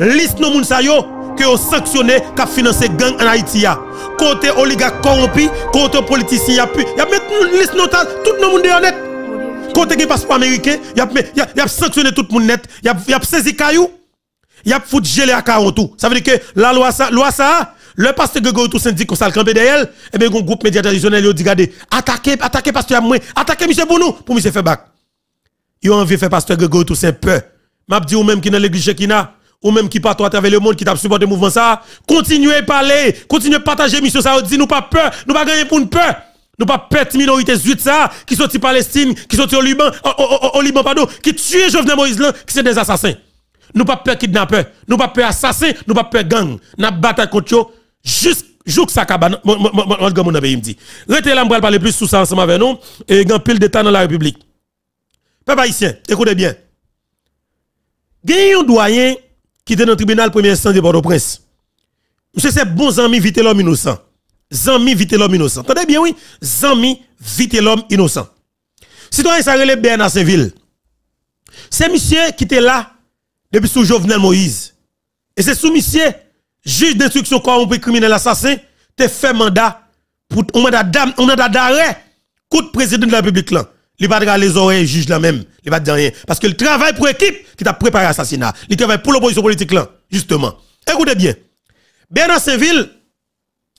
liste de moun sa yo que ont sanctionné qui financé gang en Haïti côté oligarque corrompu côté politicien y a mettre une liste notable tout le monde est honnête côté qui passeport américain y a y a sanctionné tout le monde net y a y a saisi caillou y a foutu gelé à caron ça veut dire que la loi ça loi ça le pasteur Grégory Toussaint dit qu'on s'est campé derrière et eh bien un groupe média traditionnel il dit regardez attaquez attaquez pasteur moins attaquez monsieur Bonou pour monsieur faire bac ils ont envie de faire pasteur Grégory Toussaint peur m'a dit ou même qui dans l'église qui n'a ou même qui partent à travers le monde, qui t'a supporté mouvement ça, continuez à parler, continuez à partager mission ça, dit nous pas peur, nous pas gagner pour une peur. Nous pas peur minorité minorités ça, qui sont en Palestine, qui sont au Liban, au, Liban, pardon, qui tuent Jovenel Moïse là, qui sont des assassins. Nous pas peur kidnappeurs, nous pas peur assassins, nous pas peur gang. Nous bataille contre juste jusqu'au ça cabane. Mon pays me dit. Restez là, on va parler plus sur ça ensemble avec nous et grand pile d'état dans la République. Peuple haïtien, écoutez bien. Gagnez un doyen qui était dans le tribunal premier instant de bordeaux prince Monsieur, c'est bon, Zami, vite l'homme innocent. Zami, vite l'homme innocent. Entendez bien, oui? Zami, vite l'homme innocent. Citoyen, ça relève à Saint-Ville. C'est monsieur qui était là depuis sous Jovenel Moïse. Et c'est sous monsieur, juge d'instruction corrompu criminel assassin, te fait mandat pour un mandat d'arrêt contre le président de la République là il va pas les oreilles juge là même, il va dire rien parce que le travail pour l'équipe qui t'a préparé l'assassinat. il travaille pour l'opposition politique là, justement. Écoutez bien. Dans Saint-Ville,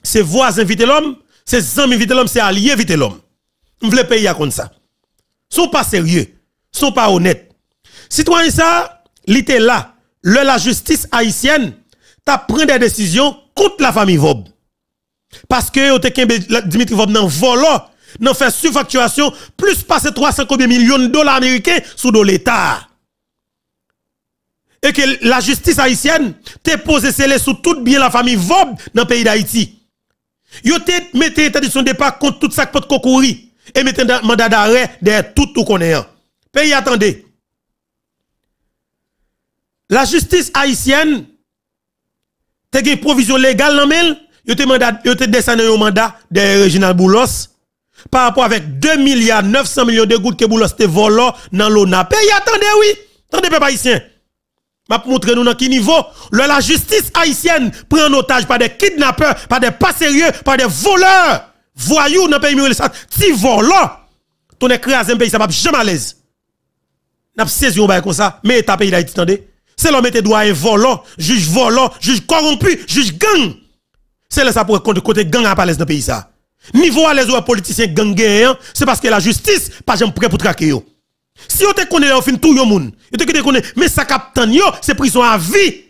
c'est voisin vite l'homme, ses amis vite l'homme, c'est alliés vite l'homme. On payer à comme ça. Sont pas sérieux, sont pas honnêtes. Citoyens, ça, était là, le la justice haïtienne t'a pris des décisions contre la famille Vob. Parce que Dimitri Vob dans volant dans fait surfacturation, plus passer 300 millions de dollars américains sous l'État. Et que la justice haïtienne te posé scellé sous tout bien la famille Vob dans le pays d'Haïti. Yo te mette tradition de départ contre tout ça peut courir et mette un mandat d'arrêt derrière tout tout connaît. Pays attendez. La justice haïtienne te une provision légale dans mail, yo te mandat yo un mandat de Reginald Boulos par rapport avec 2 milliards 900 millions de gouttes que vous l'avez volé dans l'ONAP. pays. attendez, oui. Attendez, peuple haïtien. Je vais montrer nous dans quel niveau. Le, la justice haïtienne prend en otage par des kidnappeurs, par des pas sérieux, par des voleurs. Voyous dans le pays de Ti volant. Ton écrasé un pays, ça va jamais à l'aise. N'a pas saisi un comme ça. Mais ta pays d'Haïti, attendez. C'est l'homme doit un volant, juge volant, juge corrompu, juge gang. C'est là ça pour côté gang à l'aise dans le pays ça. Niveau à les politiciens gangé, c'est parce que la justice pas jamais prêt pour traquer yo. Si vous te connaît au fin tout yo moun, yo te connaît mais ça captain yo, c'est prison à vie.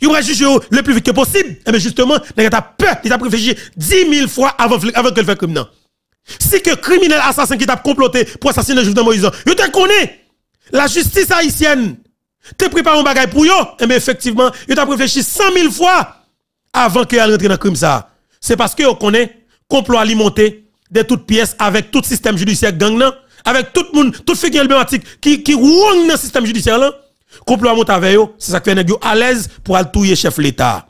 Vous va juger le plus vite que possible. Et eh bien justement, vous avez peur, Vous avez réfléchi 10 000 fois avant avant le fait criminel. Si que criminel assassin qui t'a comploté pour assassiner le de Moïse, vous te connaissez. La justice haïtienne te prépare un bagage pour yo, et eh bien effectivement, tu t'a réfléchi 100 000 fois avant qu'elle rentre dans le crime ça. C'est parce que yo connaît complot alimenté de toutes pièces avec tout système judiciaire gang avec tout le monde, toute figure emblématique qui qui dans le système judiciaire là. Complot à avec eux, c'est ça qui fait à l'aise pour aller touiller chef l'État.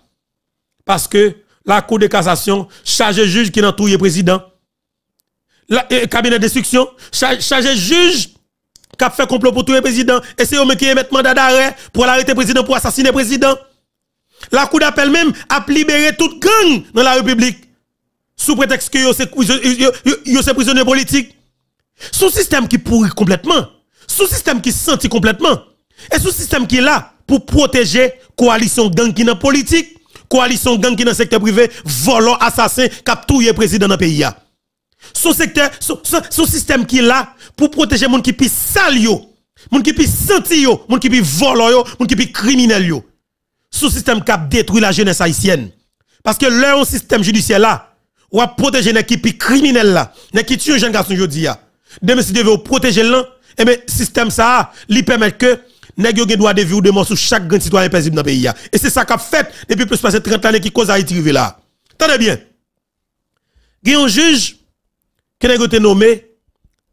Parce que la Cour de cassation charge juge qui n'a président. Le cabinet de destruction charge juge qui a fait complot pour tuer président et c'est eux qui mandat d'arrêt pour arrêter président pour assassiner président. La Cour d'appel même a libéré toute gang dans la République sous prétexte que yo c'est prisonnier politique. Sous système qui pourrit complètement, sous système qui sentit complètement, et sous système qui est là pour protéger coalition gang qui dans politique, coalition gang qui dans secteur privé, volant assassin cap le président dans pays Son secteur son, système qui est là pour protéger gens qui sont sale Les gens qui sont senti yo, gens qui sont volants, yo, gens qui sont criminel yo. Sous système a détruit la jeunesse haïtienne. Parce que leur système judiciaire là ou à protéger l'équipe criminelle là, qui tue un jeune garçon aujourd'hui. Demain, si vous protéger l'un, et eh bien, système ça, lui permet que nèg yo gen droit de vie ou de mort sur chaque grand citoyen paisible dans le pays Et c'est ça qu'a fait depuis plus de 30 ans qui cause Haïti arrivé là. Tenez bien. a un juge qui a été nommé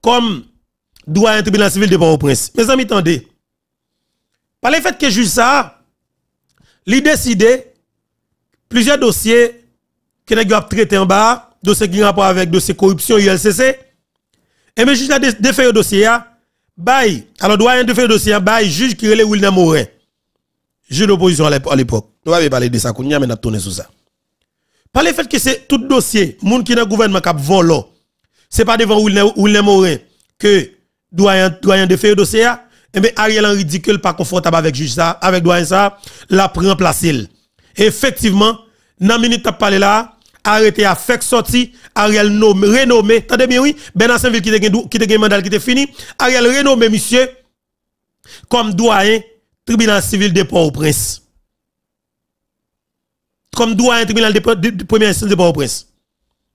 comme droit un tribunal civil de Port-au-Prince. Mes amis, attendez. Par le fait que le juge ça, il décide plusieurs dossiers qui a traité en bas, dossier qui rapport avec dossier corruption ULCC. Et mais juge a défait le dossier, bail, alors doyen de le dossier, bail, juge qui relève William Morin. Juge d'opposition à l'époque. Nous avons parlé de ça, nous avons tourné sur ça. Par le fait que c'est tout dossier, monde qui dans le gouvernement qui a volé, c'est pas devant William Morin que doyen, doyen le dossier, et bien Ariel Henry dit pas confortable avec juge ça, avec doyen ça, la prend place. Effectivement, dans minute as parlé là, arrêté à faire sorti, Ariel nommé, renommé, attendez bien oui, Bernard Saint-Ville qui te qui mandat qui te fini, Ariel renommé monsieur comme doyen tribunal civil de Port-au-Prince. Comme doyen tribunal de, premier de de Port-au-Prince.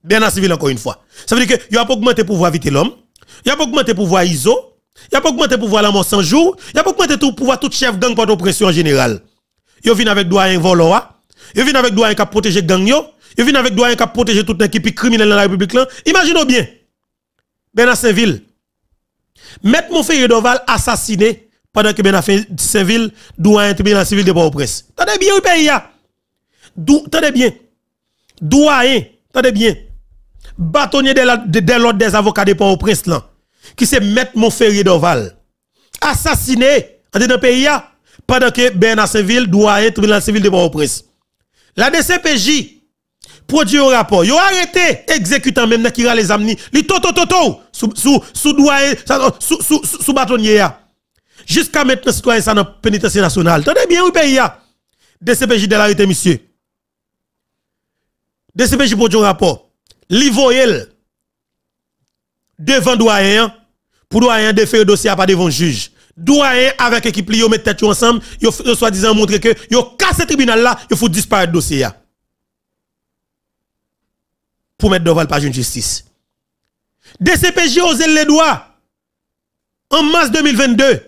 Bernard Civil encore une fois. Ça veut dire que il a pas augmenté pouvoir vite l'homme, il a pas augmenté pouvoir ISO, il a pas augmenté pouvoir la mort sans jour, il a pas augmenté tout pouvoir tout chef gang port oppression en général. Il vient avec doyen Voloa, il vient avec Douane qui protéger gang yo, il vient avec Douane qui protéger toute l'équipe criminelle dans la République là. Imaginez bien. Ben Saint-Ville. mon Monfey Doval assassiné pendant que Ben Saint-Ville un tribunal civil de Port-au-Prince. Tendez bien le pays là. Tendez bien. Doyen, tendez bien. Bâtonnier de l'ordre des avocats de Port-au-Prince là qui c'est mon frère d'Oval assassiné en dans pays pendant que Bernard Saint-Ville doit être tribunal civil de Port-au-Prince. La DCPJ produit un rapport. Yo arrêté exécutant même qui les amni. Li toto toto sous sous sous sous sous sous bâtonnier Jusqu'à maintenant citoyen ça dans pénitencier nationale. Tenez bien ou pays DCPJ de l'arrêté monsieur. DCPJ produit un rapport. Li voyel devant doyen pour doyen le dossier pas devant juge doyen avec l'équipe, li yo met tête ensemble yo, soi-disant montrer que yo casse tribunal là yo faut disparaître dossier pour mettre devant page de justice DCPJ osé les doigts en mars 2022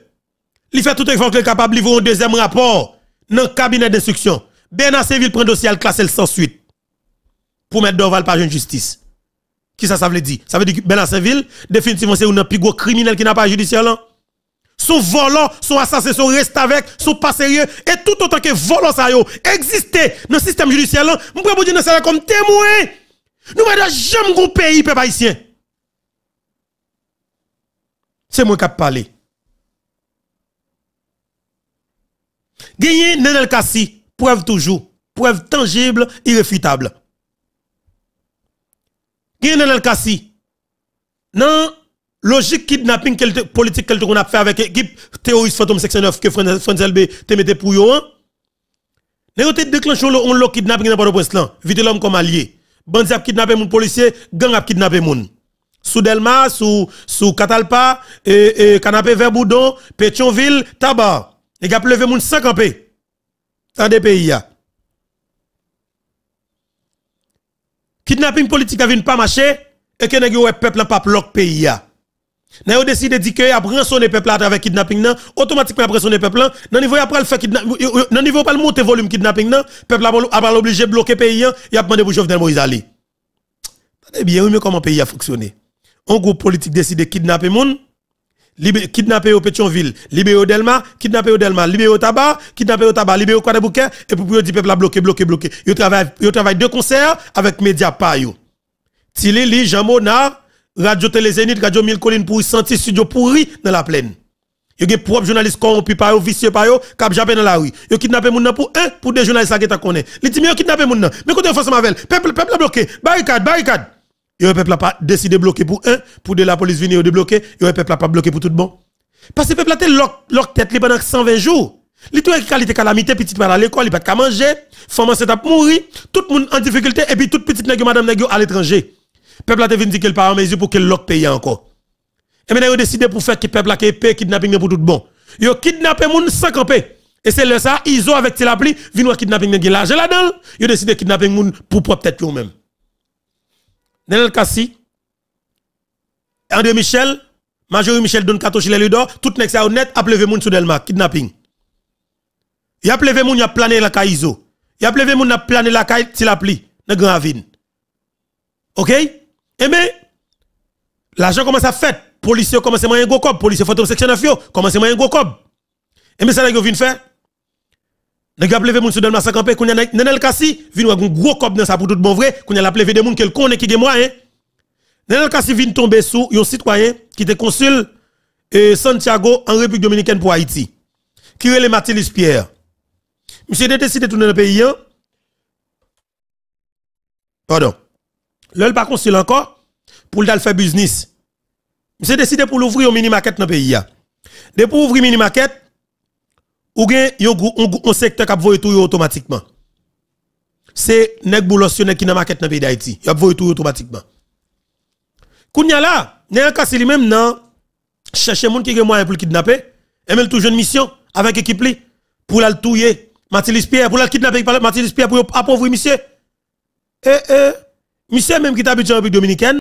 il fait tout effort qu'il capable livrer un deuxième rapport dans le cabinet d'instruction Bernard Seville prend dossier classe sans suite pour mettre devant page de justice qui ça ça veut dire ça veut dire que Bernard Seville définitivement c'est un plus criminel qui n'a pas judiciaire là sont volants, sont assassins, sont restés avec, sont pas sérieux. Et tout autant que volants ça existait dans le système judiciaire, nous pouvons dire c'est comme témoin. Nous ne jamais un pays, peuple haïtien. C'est moi qui parle. Gagné Nenel Kasi. preuve toujours, preuve tangible, irréfutable. Gagné Nenel Kasi. non logique kidnapping politique qu'elle qu'on a fait avec l'équipe terroriste fantôme 69 que Franz LB te mettait pour yo hein négo te déclenché on le kidnapping dans le au là vite l'homme comme allié bandi a kidnappé mon policier gang a kidnappé sous Delma sous sous Catalpa et, canapé vers Boudon Pétionville Tabar et a plevé moun sans camper. dans des pays là kidnapping politique a pas marché et que nèg peuple pas bloc pays là N'a yo décidé de dire que après sonner peuple à travers kidnapping nan, automatiquement après sonner peuple nan niveau après le faire kidnapping, nan niveau pas le monter volume kidnapping nan, peuple a obligé de bloquer pays il y a demandé pour Jovenel Moïse aller. C'est bien, oui, mais comment pays a fonctionné Un groupe politique décide de kidnapper moun, kidnapper au Pétionville, libérer au Delma, kidnapper au Delma, libérer au Tabac, kidnapper au Tabac, libérer au Kwadebouke, et pour dire peuple a bloqué, bloqué, bloqué. Yo travaille, yo travaille deux concerts avec média pa yo. Tilili, Jean Monard, Radio Télé Zénith, Radio Mille Collines pour sentir studio pourri dans la plaine. Yo gen propre journaliste corrompu par yo, vicieux par ont kap jappé dans la rue. Yo kidnappé moun nan pour un pour des journalistes qui t'a konnen. Li ti yo kidnappé moun nan. Mais écoutez, force mavel, peuple peuple bloqué, barricade barricade. Yo peuple a pas décidé bloquer pour un, pour de la police venir yo débloquer, yo peuple a pas bloqué pour tout bon. Parce que peuple a lock lock tête li pendant 120 jours. Li a qualité calamité petite mal à l'école, il pas de manger, femme c'est à mourir, tout le monde en difficulté et puis toute petite nèg madame nèg à l'étranger. Peuple a te dit qu'il parle en mesure pour qu'il l'autre pays encore. Et maintenant, il ont décidé pour faire que peuple a épée kidnapping pour tout bon. Il a kidnappé moun sans camper. Et c'est le ça, ISO avec Tilapli, vient kidnapping de l'argent là-dedans. Il ont décidé de kidnapper moun pour propre tête eux-mêmes. Nenel Kassi, André Michel, Major Michel Don Kato Chile Ludo, tout n'est pas honnête, a plevé moun sous Delma, kidnapping. Il a plevé moun, il a plané la Iso. Il a plevé moun, il a plané la Kaizo Tilapli, dans Grand OK? Eh bien, l'argent commence à faire. Policiers commence à manger un gros cop. Policiers photo section 9 commencent à manger un gros cob. Eh bien, ça, ils viennent faire. viennent a plevé gens sou la 50 kounya Ils Kassi vin avec un gros cop dans sa pour tout bon vrai kounya la plevé de moun le konne ki gen moyen Nenel Kassi vient tomber sous un citoyen qui était consul euh, Santiago en République Dominicaine pour Haïti qui le Matilis Pierre Monsieur a décidé de tourner dans le pays hein? Pardon Là, il pas c'est encore pour le faire business. Il s'est décidé pour l'ouvrir au mini market dans le pays. De pour ouvrir mini market, ou a un secteur qui voye tout automatiquement. C'est nèg boulot qui dans market dans le pays d'Haïti, Il a voye tout automatiquement. Kounya là, nèg casse lui même non. chercher moun qui gen moyen pour kidnapper, et même tout jeune mission avec équipe li pour la touyer Matilis Pierre pour la kidnapper Matilis Pierre pour appauvrir monsieur. Eh eh Monsieur même qui t'habite en République dominicaine,